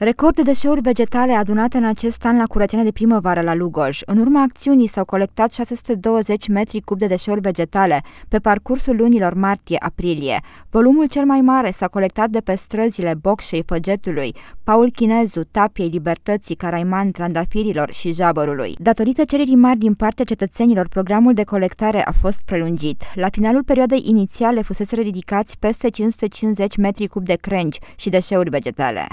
Record de deșeuri vegetale adunate în acest an la curățenia de primăvară la Lugoj. În urma acțiunii s-au colectat 620 metri cub de deșeuri vegetale pe parcursul lunilor martie-aprilie. Volumul cel mai mare s-a colectat de pe străzile Bocșei, Făgetului, Paul Chinezu, Tapiei, Libertății, Caraiman, Trandafirilor și Jabărului. Datorită cererii mari din partea cetățenilor, programul de colectare a fost prelungit. La finalul perioadei inițiale fusese ridicați peste 550 metri cub de crengi și deșeuri vegetale.